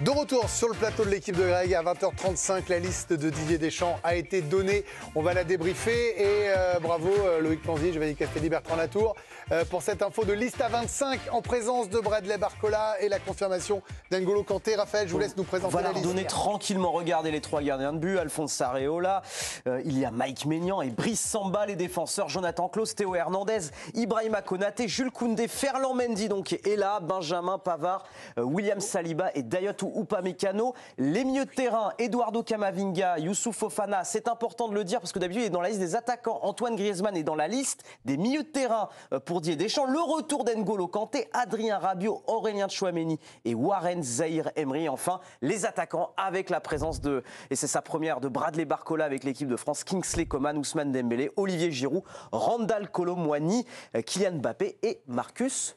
De retour sur le plateau de l'équipe de Greg à 20h35, la liste de Didier Deschamps a été donnée. On va la débriefer et euh, bravo euh, Loïc vais Giovanni Castelli, Bertrand Latour tour euh, pour cette info de liste à 25 en présence de Bradley Barcola et la confirmation d'Angolo Kanté. Raphaël, je vous laisse nous présenter la liste. Donner tranquillement, regardez les trois gardiens de but, Alphonse Areola, il y a Mike Maignan et Brice Samba, les défenseurs, Jonathan Claus Théo Hernandez, Ibrahim Konaté, Jules Koundé, Ferland Mendy donc et là, Benjamin Pavard, William Saliba et Dayot ou Upamecano. Les milieux de terrain, Eduardo Camavinga, Youssouf Fofana, c'est important de le dire parce que d'habitude il est dans la liste des attaquants. Antoine Griezmann est dans la liste des milieux de terrain euh, pour Didier Deschamps. Le retour d'Engolo Kanté, Adrien Rabiot, Aurélien Chouameni et Warren Zahir Emery. Enfin, les attaquants avec la présence de, et c'est sa première, de Bradley Barcola avec l'équipe de France, Kingsley Coman, Ousmane Dembélé, Olivier Giroud, Randall Colomwani, euh, Kylian Mbappé et Marcus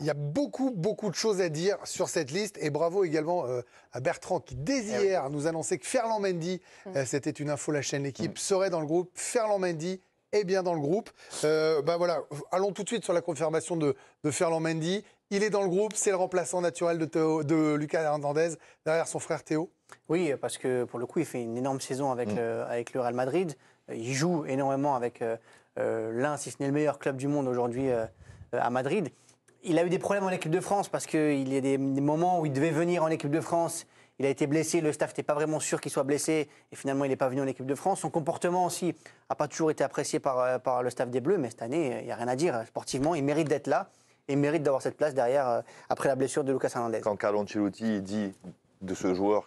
il y a beaucoup, beaucoup de choses à dire sur cette liste. Et bravo également euh, à Bertrand qui, dès eh hier, nous annonçait que Ferland Mendy, mm. euh, c'était une info la chaîne L'équipe, mm. serait dans le groupe. Ferland Mendy est bien dans le groupe. Euh, bah voilà, allons tout de suite sur la confirmation de, Ferland Mendy. Il est dans le groupe, c'est le remplaçant naturel de, de Lucas Hernandez derrière son frère Théo. Oui, parce que pour le coup, il fait une énorme saison avec, mm. le, Real Madrid. Il joue énormément avec l'un, si ce n'est le meilleur club du monde aujourd'hui à Madrid il a eu des problèmes en équipe de France parce qu'il y a des, moments où il devait venir en équipe de France. Il a été blessé, le staff n'était pas vraiment sûr qu'il soit blessé et finalement il n'est pas venu en équipe de France. Son comportement aussi n'a pas toujours été apprécié par, euh, par le staff des Bleus, mais cette année, il n'y a rien à dire. Sportivement, il mérite d'être là et mérite d'avoir cette place derrière euh, après la blessure de Lucas Hernandez. Quand Carlo Ancelotti dit de ce joueur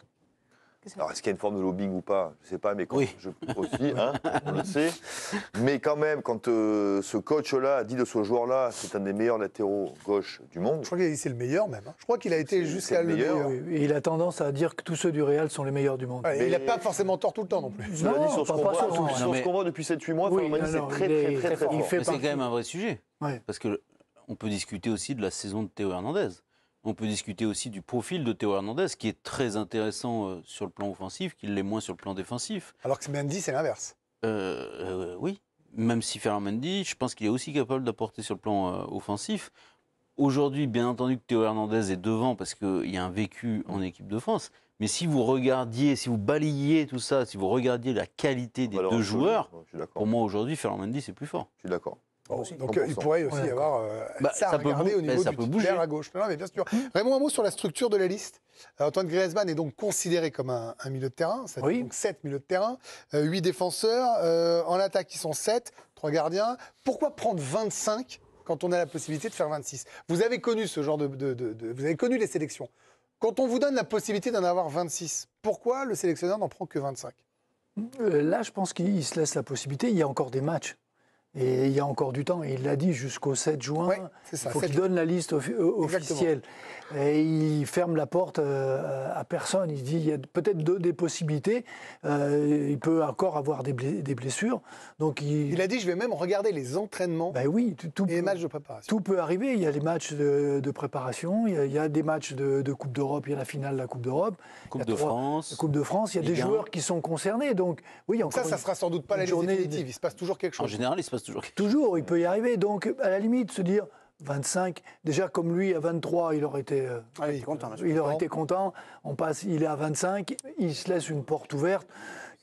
alors, est-ce qu'il y a une forme de lobbying ou pas Je ne sais pas, mais quand je, aussi, hein, on le sait. Mais quand même, quand euh, ce coach-là a dit de ce joueur-là, c'est un des meilleurs latéraux gauche du monde. Je crois qu'il c'est le meilleur même. Hein. Je crois qu'il a été jusqu'à le meilleur. il a tendance à dire que tous ceux du Real sont les meilleurs du monde. mais... Il n'a pas forcément tort tout le temps non plus. dit, sur ce qu'on voit, depuis 7-8 mois, c'est très, très, C'est quand même un vrai sujet. Parce que on peut discuter aussi de la saison de Théo Hernandez. On peut discuter aussi du profil de Théo Hernandez, qui est très intéressant euh, sur le plan offensif, qu'il l'est moins sur le plan défensif. Alors que Mendy, c'est l'inverse. Euh, euh, oui, même si Ferland je pense qu'il est aussi capable d'apporter sur le plan offensif. Aujourd'hui, bien entendu que Théo Hernandez est devant parce qu'il y a un vécu en équipe de France. Mais si vous regardiez, si vous balayiez tout ça, si vous regardiez la qualité des deux joueurs, pour moi aujourd'hui, Ferland Mendy, c'est plus fort. Je suis d'accord donc euh, il pourrait aussi y avoir euh, bah, ça, à regarder au niveau du à gauche. mais bien sûr. Raymond, un mot sur la structure de la liste. Antoine Griezmann est donc considéré comme un, milieu de terrain. Ça donc 7 milieux de terrain, 8 euh, défenseurs. en attaque, ils sont 7, 3 gardiens. Pourquoi prendre 25 quand on a la possibilité de faire 26 Vous avez connu ce genre de, de, de, Vous avez connu les sélections. Quand on vous donne la possibilité d'en avoir 26, pourquoi le sélectionneur n'en prend que 25 Là, je pense qu'il se laisse la possibilité. Il y a encore des matchs. Et il y a encore du temps, il l'a dit jusqu'au 7 juin, ça, il faut qu'il donne la liste euh, officielle. Et il ferme la porte euh, à personne. Il dit il y a peut-être des possibilités. Euh, il peut encore avoir des, blessures. Donc il... a dit je vais même regarder les entraînements ben oui, tout, et les matchs de préparation. Tout peut arriver. Il y a les matchs de, préparation, il y, a, des matchs de, Coupe d'Europe, il y a la finale de la Coupe d'europe. Coupe de France. Coupe de France, il y a des joueurs qui sont concernés. Donc, oui, ça, ça sera sans doute pas la journée définitive. Il se passe toujours quelque chose. En général, il se passe toujours. il peut y arriver. Donc, à la limite, se dire 25. Déjà, comme lui, à 23, il aurait été, euh, ah il, content, il aurait été content. On passe, il est à 25, il se laisse une porte ouverte.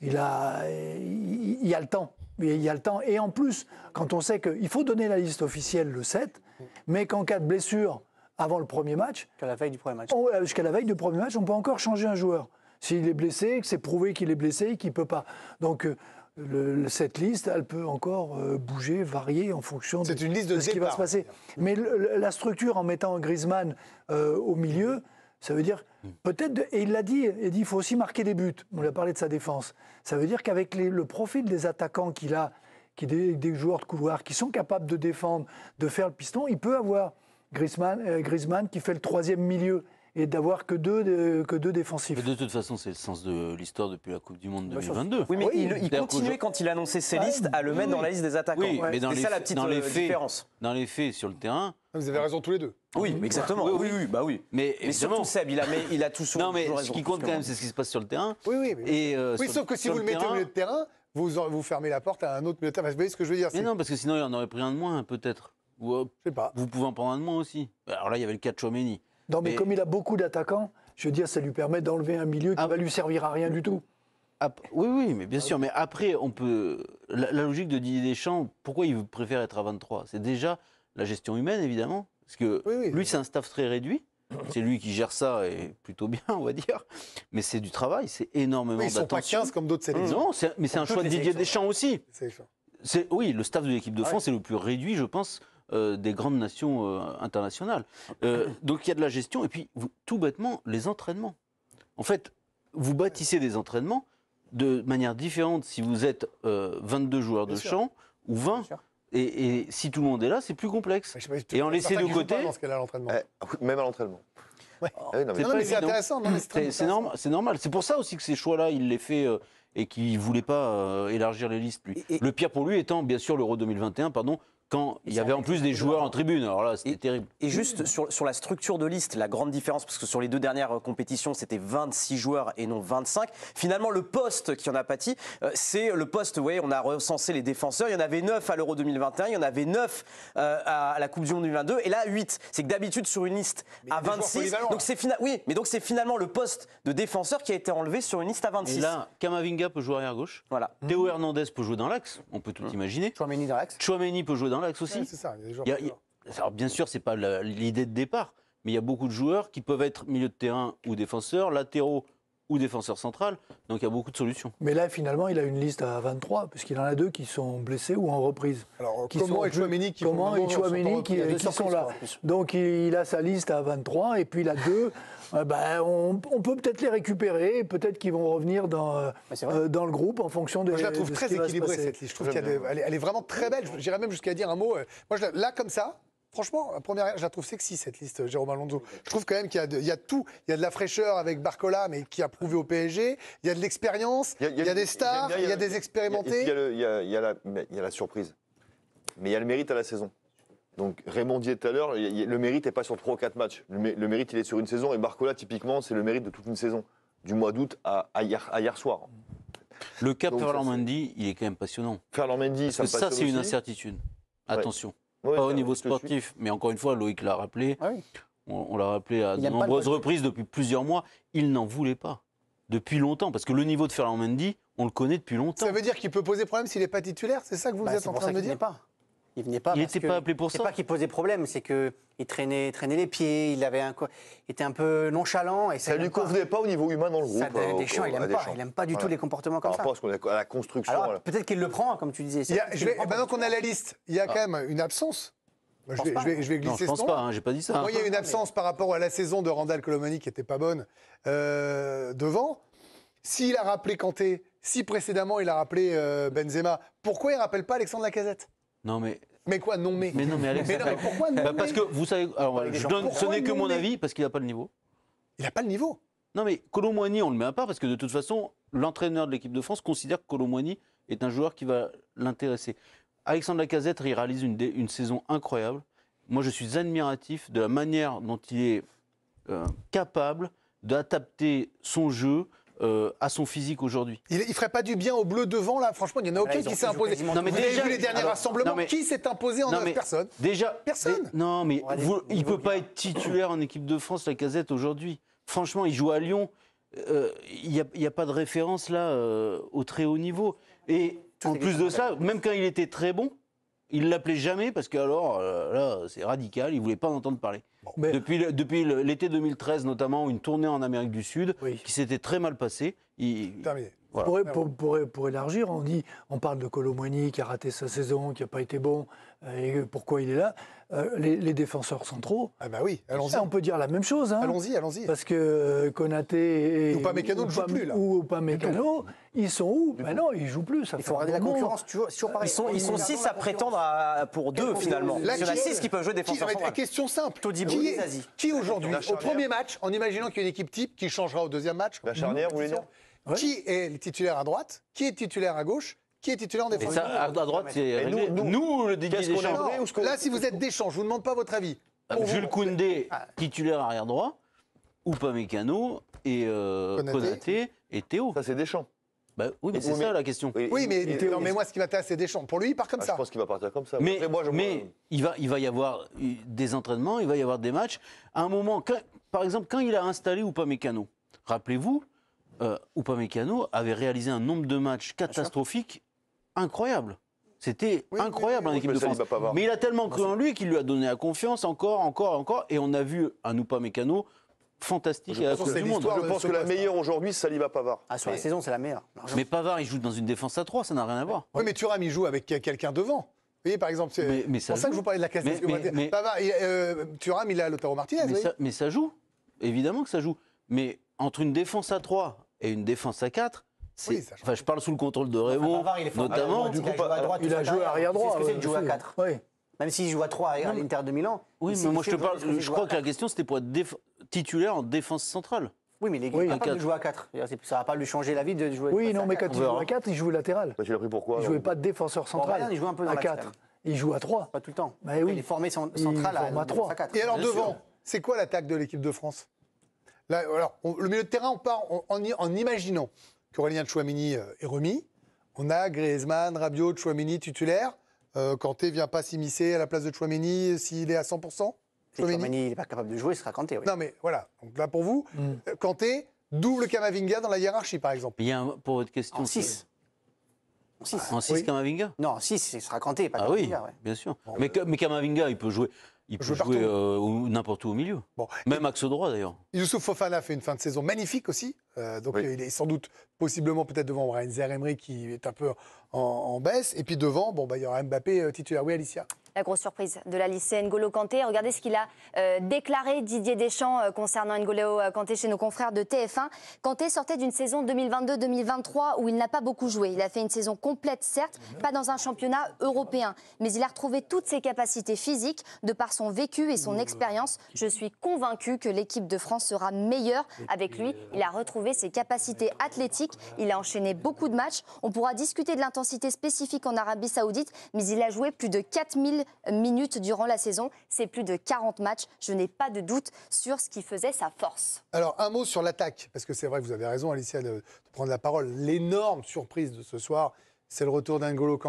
Il a, il, a le temps. Il y a le temps. Et en plus, quand on sait qu'il faut donner la liste officielle le 7, mais qu'en cas de blessure avant le premier match. Jusqu'à la veille du premier match. Euh, jusqu'à la veille du premier match, on peut encore changer un joueur. S'il est blessé, que c'est prouvé qu'il est blessé et qu'il ne peut pas. Donc, euh, cette liste, elle peut encore euh, bouger, varier en fonction de, ce qui va se passer. Mais la structure, en mettant Griezmann euh, au milieu, ça veut dire hmm. peut-être, et il l'a dit, il dit il faut aussi marquer des buts. On lui a parlé de sa défense. Ça veut dire qu'avec le profil des attaquants qu'il a, qui des, des, joueurs de couloir qui sont capables de défendre, de faire le piston, il peut avoir Griezmann, euh, Griezmann qui fait le troisième milieu et d'avoir que deux, que deux défensifs. de toute façon, c'est le sens de l'histoire depuis la Coupe du Monde 2022. Oui, mais il, continuait quand il annonçait ses listes à le mettre dans la liste des attaquants. c'est ça la petite dans euh, les faits, différence. Dans les faits, sur le terrain. Ah, vous avez raison tous les deux. Oui, mais exactement. Oui, oui, bah oui. Mais, surtout Seb, il a, tout son. Non, mais ce qui compte quand même, c'est ce qui se passe sur le terrain. Oui, oui. Et, euh, oui, sauf que si vous le, mettez au milieu de terrain, vous, vous fermez la porte à un autre milieu de terrain. Vous voyez ce que je veux dire Mais non, parce que sinon, il en aurait pris un de moins, peut-être. Ou, euh, Je sais pas. Vous pouvez en prendre un de moins aussi. Alors là, il y avait le cas non, mais, comme il a beaucoup d'attaquants, je veux dire, ça lui permet d'enlever un milieu qui ne ah va lui servir à rien du tout. oui, oui, mais bien sûr. Mais après, on peut. La, logique de Didier Deschamps, pourquoi il préfère être à 23 C'est déjà la gestion humaine, évidemment. Parce que lui, c'est un staff très réduit. C'est lui qui gère ça et plutôt bien, on va dire. Mais c'est du travail, c'est énormément d'attention. Ils sont pas 15 comme d'autres sélections. Non, mais c'est un choix de Didier Deschamps aussi. C'est Oui, le staff de l'équipe de ah France est le plus réduit, je pense, euh, des grandes nations euh, internationales. Ah, bah, euh, donc il y a de la gestion et puis tout bêtement les entraînements. En fait, vous bâtissez des entraînements de manière différente si vous êtes 22 joueurs de champ ou 20. Et, si tout le monde est là, c'est plus complexe. et en laissant de côté. Eh, même à l'entraînement. Ah c'est intéressant. C'est normal. C'est pour ça aussi que ces choix-là, il les fait et qu'il voulait pas élargir les listes. Le pire pour lui étant, bien sûr, l'Euro 2021, pardon, quand il y avait en plus des joueurs en tribune. Alors là, c'était terrible. Et juste sur, sur, la structure de liste, la grande différence, parce que sur les deux dernières euh, compétitions, c'était 26 joueurs et non 25. Finalement, le poste qui en a pâti, euh, c'est le poste, vous voyez, on a recensé les défenseurs. Il y en avait 9 à l'Euro 2021, il y en avait 9 euh, à la Coupe du Monde 2022, et là, 8. C'est que d'habitude, sur une liste à 26, donc c'est oui, mais donc c'est finalement le poste de défenseur qui a été enlevé sur une liste à 26. Et là, Kamavinga peut jouer arrière-gauche. Voilà. Théo Hernandez peut jouer dans l'axe, on peut tout mmh. imaginer. Chouameni dans l'axe. Chouameni peut jouer dans avec l'axe aussi. alors, bien sûr, ce n'est pas l'idée de départ, mais il y a beaucoup de joueurs qui peuvent être milieu de terrain ou défenseurs, latéraux ou défenseur central. Donc il y a beaucoup de solutions. Mais là, finalement, il a une liste à 23, puisqu'il en a deux qui sont blessés ou en reprise. Alors, qui comment et Chouameni qui, qui, qui, sont là. Donc il a sa liste à 23, et puis il a deux on, peut peut-être les récupérer, peut-être qu'ils vont revenir dans, le groupe en fonction de je la trouve très équilibrée cette liste. Je trouve qu'elle elle est vraiment très belle. J'irais même jusqu'à dire un mot. Moi, là, comme ça, Franchement, première, je la trouve sexy cette liste, Jérôme Alonso. Je trouve quand même qu'il y, a tout. Il y a de la fraîcheur avec Barcola, mais qui a prouvé au PSG. Il y a de l'expérience. Il, y a, des stars. il y a des expérimentés. Il y a, la, surprise. Mais il y a le mérite à la saison. Donc Raymond dit tout à l'heure, le mérite n'est pas sur 3 ou 4 matchs. Le, mérite, il est sur une saison. Et Barcola, typiquement, c'est le mérite de toute une saison, du mois d'août à, hier, soir. Le cap Ferland il est quand même passionnant. Ferland Mendy, ça, ça c'est une incertitude. Attention. pas au niveau sportif, mais encore une fois, Loïc l'a rappelé. Ah on, l'a rappelé à de nombreuses reprises depuis plusieurs mois. Il n'en voulait pas. Depuis longtemps. Parce que le niveau de Ferland on le connaît depuis longtemps. Ça veut dire qu'il peut poser problème s'il n'est pas titulaire C'est ça que vous bah, êtes en train de me dire pas. Il venait pas. Il n'était pas appelé pour ça. C'est pas qu'il posait problème, c'est que il traînait, traînait les pieds, il avait un, était un peu nonchalant et ça. lui convenait pas. au niveau humain dans le groupe. Ça, hein, Deschamps, il aime pas, il aime pas du tout les comportements comme ça. ça. Par qu'on à la construction. Peut-être qu'il le prend, hein, comme tu disais. Maintenant qu'on a la liste, il y a ah. quand même une absence. Je, vais, je, vais, je, pense pas, hein, j'ai pas dit ça. il y a une absence par rapport à la saison de Randall Colomani qui n'était pas bonne euh, devant. S'il a rappelé Kanté, si précédemment il a rappelé euh, Benzema, pourquoi il ne rappelle pas Alexandre Lacazette non, mais. Mais quoi, non mais Mais non, mais Alex. pourquoi non bah, Parce que vous savez, alors, ce n'est que mon avis, parce qu'il n'a pas le niveau. Il n'a pas le niveau. Non, mais Colomboigny, on le met à part, parce que de toute façon, l'entraîneur de l'équipe de France considère que Colomboigny est un joueur qui va l'intéresser. Alexandre Lacazette, il réalise une, une, saison incroyable. Moi, je suis admiratif de la manière dont il est euh, capable d'adapter son jeu euh, à son physique aujourd'hui. Il, ne ferait pas du bien au bleu devant là Franchement, il y en a ah, aucun qui s'est imposé. Non, mais déjà, vu les derniers rassemblements Qui s'est imposé en neuf personne Déjà, personne. non, mais il peut pas être titulaire en équipe de France la Casette aujourd'hui. Franchement, il joue à Lyon. Euh, il n'y a, pas de référence là euh, au très haut niveau. Et en plus de ça, même quand il était très bon, il l'appelait jamais parce que alors euh, là c'est radical, il voulait pas en entendre parler. Depuis, depuis l'été 2013 notamment, une tournée en Amérique du Sud qui s'était très mal passée. Terminé. Ah pour, élargir, on dit, on parle de Colomoni qui a raté sa saison, qui n'a pas été bon, euh, et pourquoi il est là. Euh, les, défenseurs défenseurs centraux. Ah bah oui, allons-y. On peut dire la même chose. Hein. allons-y, allons-y. Parce que euh, Konaté et ou pas Mécano ne jouent plus là. Ou pas Mécano, ils sont où Ben non, ils jouent plus. il faut regarder la concurrence. Tu sur Paris, ils sont, six à prétendre pour deux finalement. il six qui peuvent jouer défenseur qui, Question simple. qui, aujourd'hui, au premier match, en imaginant qu'il y a une équipe type qui changera au deuxième match La charnière, mmh. ou voulez dire qui est titulaire à droite Qui est titulaire à gauche qui est titulaire en défense. ça, à, droite, c'est nous, le déguisé ou Là, si vous êtes Deschamps, je vous demande pas votre avis. Ah, Jules Koundé, ah. titulaire arrière droit, ou pas Mécano, et euh, Konaté et Théo. Ça, c'est Deschamps. Bah, oui, mais c'est ça la question. oui, mais, mais moi, ce qui m'intéresse, c'est Deschamps. Pour lui, il part comme ah, ça. Je pense qu'il va partir comme ça. Mais, moi, je il, va, il va y avoir des entraînements, il va y avoir des matchs. À un moment, par exemple, quand il a installé ou pas Mécano, rappelez-vous, euh, Upamecano avait réalisé un nombre de matchs catastrophiques incroyable. C'était incroyable en équipe de France. mais il a tellement cru en lui qu'il lui a donné la confiance encore, encore, encore. Et on a vu un Upamecano fantastique je à la Monde. Je pense que la meilleure aujourd'hui, c'est Saliba Pavard. Ah, sur la saison, c'est la meilleure. mais Pavard, il joue dans une défense à 3, ça n'a rien à voir. Oui, mais Thuram, il joue avec quelqu'un devant. Vous voyez, par exemple, c'est pour ça, que je vous parlais de la casse Mais, il, euh, Thuram, il a Lautaro Martinez. Mais ça, joue. Évidemment que ça joue. Mais entre une défense à 3 et une défense à 4. Oui, enfin, je parle sous le contrôle de Raymond, enfin, notamment. Ah, du coup, il a joué à droite. Il a joué droit. que c'est euh, à 4. Oui. Même s'il joue à 3 à l'Inter de Milan. Oui, mais moi je te parle. Je crois que la question c'était pour être titulaire en défense centrale. Oui, mais les gars, il joue à 4. Ça va pas lui changer la vie de jouer Oui, non, mais quand il joue à 4, il joue latéral. Bah, tu l'as pris pourquoi Il jouait pas de défenseur central. il jouait un peu à 4. Il joue à 3. Pas tout le temps. Bah il est formé central à 3. Et alors devant, c'est quoi l'attaque de l'équipe de France alors, le milieu de terrain, on part en, en, imaginant qu'Aurélien Chouamini euh, est remis. On a Griezmann, Rabiot, Chouamini titulaire. Euh, Kanté vient pas s'immiscer à la place de Chouamini euh, s'il est à 100%. Chouamini, n'est pas capable de jouer, il sera Kanté. Oui. Non, mais voilà. Donc là, pour vous, mm. euh, Kanté double Kamavinga dans la hiérarchie, par exemple. Il pour votre question. En 6. En 6, Kamavinga Non, en 6, il sera Kanté, pas ah, Oui, bien sûr. mais Kamavinga, il peut jouer. Il peut jouer euh, n'importe où au milieu. Même axe droit d'ailleurs. Youssouf Fofana fait une fin de saison magnifique aussi. Euh, donc il est sans doute possiblement peut-être devant Brian Emery qui est un peu en, baisse. Et puis devant, bon, bah, il y aura Mbappé euh, titulaire. Oui, Alicia la grosse surprise de la lycée N'Golo Kanté. Regardez ce qu'il a euh, déclaré Didier Deschamps euh, concernant N'Golo euh, Kanté chez nos confrères de TF1. Kanté sortait d'une saison 2022-2023 où il n'a pas beaucoup joué. Il a fait une saison complète, certes, pas dans un championnat européen, mais il a retrouvé toutes ses capacités physiques de par son vécu et son expérience. Je suis convaincu que l'équipe de France sera meilleure avec lui. Il a retrouvé ses capacités athlétiques. Il a enchaîné beaucoup de matchs. On pourra discuter de l'intensité spécifique en Arabie Saoudite, mais il a joué plus de 4000 minutes durant la saison. C'est plus de 40 matchs. Je n'ai pas de doute sur ce qui faisait sa force. Alors, un mot sur l'attaque, parce que c'est vrai que vous avez raison, Alicia, de, prendre la parole. L'énorme surprise de ce soir, c'est le retour d'Angolo Kanté.